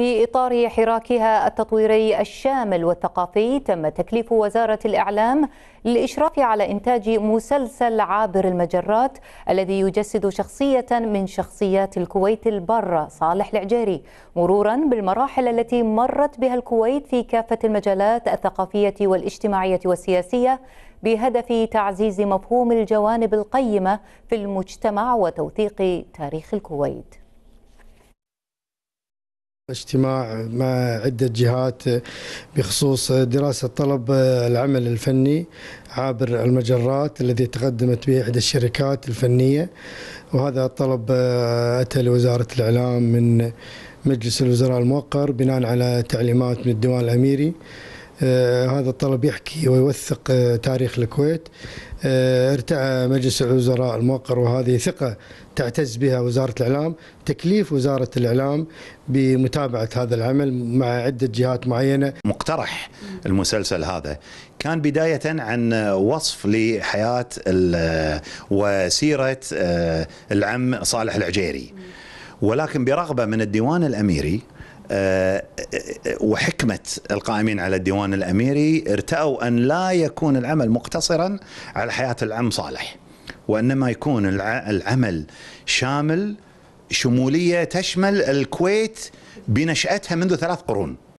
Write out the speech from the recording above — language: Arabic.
في إطار حراكها التطويري الشامل والثقافي تم تكليف وزارة الإعلام للإشراف على إنتاج مسلسل عابر المجرات الذي يجسد شخصية من شخصيات الكويت البارة صالح العجيري مرورا بالمراحل التي مرت بها الكويت في كافة المجالات الثقافية والاجتماعية والسياسية بهدف تعزيز مفهوم الجوانب القيمة في المجتمع وتوثيق تاريخ الكويت اجتماع مع عدة جهات بخصوص دراسة طلب العمل الفني عبر المجرات الذي تقدمت به إحدى الشركات الفنية وهذا الطلب أتى لوزارة الإعلام من مجلس الوزراء الموقر بناء على تعليمات من الديوان الأميري آه، هذا الطلب يحكي ويوثق آه، تاريخ الكويت آه، ارتعى مجلس الوزراء الموقر وهذه ثقة تعتز بها وزارة الإعلام تكليف وزارة الإعلام بمتابعة هذا العمل مع عدة جهات معينة مقترح المسلسل هذا كان بداية عن وصف لحياة وسيرة العم صالح العجيري ولكن برغبة من الديوان الأميري آه، آه، آه، وحكمة القائمين على الديوان الأميري ارتأوا أن لا يكون العمل مقتصرا على حياة العم صالح وإنما يكون العمل شامل شمولية تشمل الكويت بنشأتها منذ ثلاث قرون